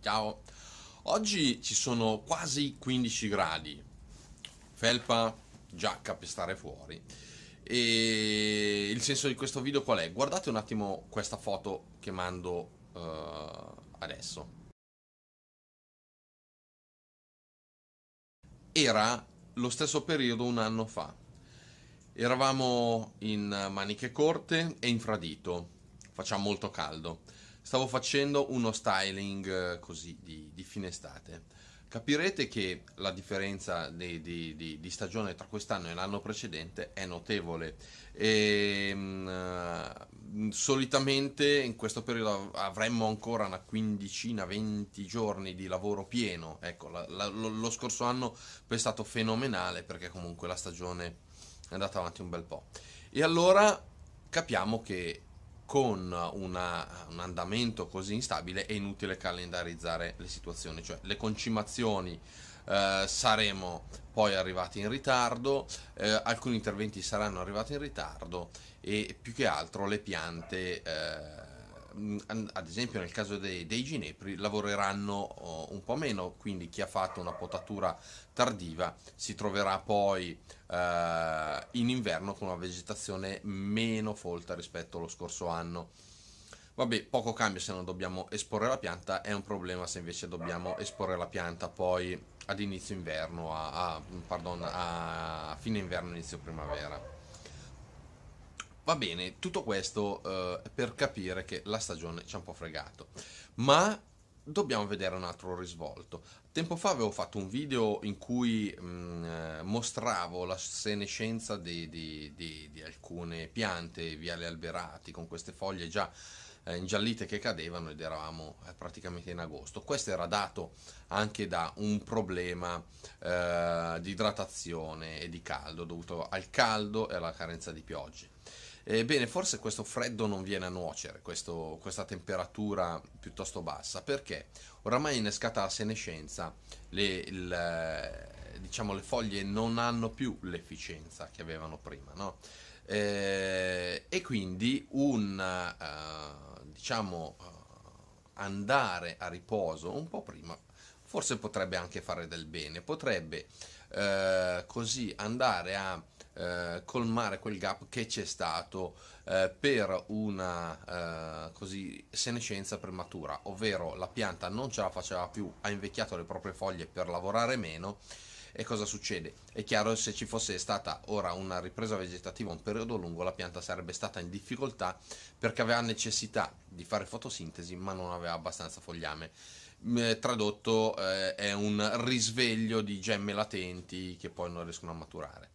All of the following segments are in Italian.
Ciao! Oggi ci sono quasi 15 gradi, felpa, giacca per stare fuori. E il senso di questo video qual è? Guardate un attimo questa foto che mando uh, adesso. Era lo stesso periodo un anno fa. Eravamo in maniche corte e infradito, facciamo molto caldo stavo facendo uno styling eh, così di, di fine estate. Capirete che la differenza di, di, di, stagione tra quest'anno e l'anno precedente è notevole. E, ehm, mh, eh, solitamente in questo periodo avremmo ancora una quindicina, venti giorni di lavoro pieno. Ecco, la, la, lo, lo scorso anno è stato fenomenale perché comunque la stagione è andata avanti un bel po'. E allora capiamo che con una, un andamento così instabile è inutile calendarizzare le situazioni, cioè le concimazioni eh, saremo poi arrivati in ritardo, eh, alcuni interventi saranno arrivati in ritardo e più che altro le piante... Eh, ad esempio nel caso dei, dei ginepri lavoreranno oh, un po' meno, quindi chi ha fatto una potatura tardiva si troverà poi eh, in inverno con una vegetazione meno folta rispetto allo scorso anno. Vabbè, poco cambia se non dobbiamo esporre la pianta, è un problema se invece dobbiamo esporre la pianta poi ad inizio inverno, a, a, pardon, a fine inverno, inizio primavera. Va bene, tutto questo eh, per capire che la stagione ci ha un po' fregato, ma dobbiamo vedere un altro risvolto. Tempo fa avevo fatto un video in cui mh, mm, eh, mostravo la senescenza di, di, di, di alcune piante, via viale alberati, con queste foglie già eh, ingiallite che cadevano ed eravamo eh, praticamente in agosto. Questo era dato anche da un problema eh, di idratazione e di caldo dovuto al caldo e alla carenza di piogge. Ebbene, forse questo freddo non viene a nuocere, questo, questa temperatura piuttosto bassa, perché oramai è innescata la senescenza, le, le, eh, diciamo, le foglie non hanno più l'efficienza che avevano prima, no? eh, e quindi un eh, diciamo, eh, andare a riposo un po' prima forse potrebbe anche fare del bene, potrebbe eh, così andare a eh, colmare quel gap che c'è stato eh, per una eh, così, senescenza prematura, ovvero la pianta non ce la faceva più, ha invecchiato le proprie foglie per lavorare meno. E cosa succede? È chiaro se ci fosse stata ora una ripresa vegetativa un periodo lungo la pianta sarebbe stata in difficoltà perché aveva necessità di fare fotosintesi ma non aveva abbastanza fogliame. Eh, tradotto eh, è un risveglio di gemme latenti che poi non riescono a maturare.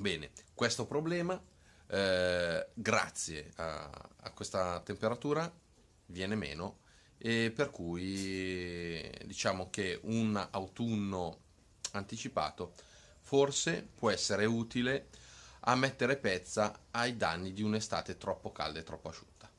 Bene, questo problema, eh, grazie a, a, questa temperatura, viene meno e per cui diciamo che un autunno anticipato forse può essere utile a mettere pezza ai danni di un'estate troppo calda e troppo asciutta.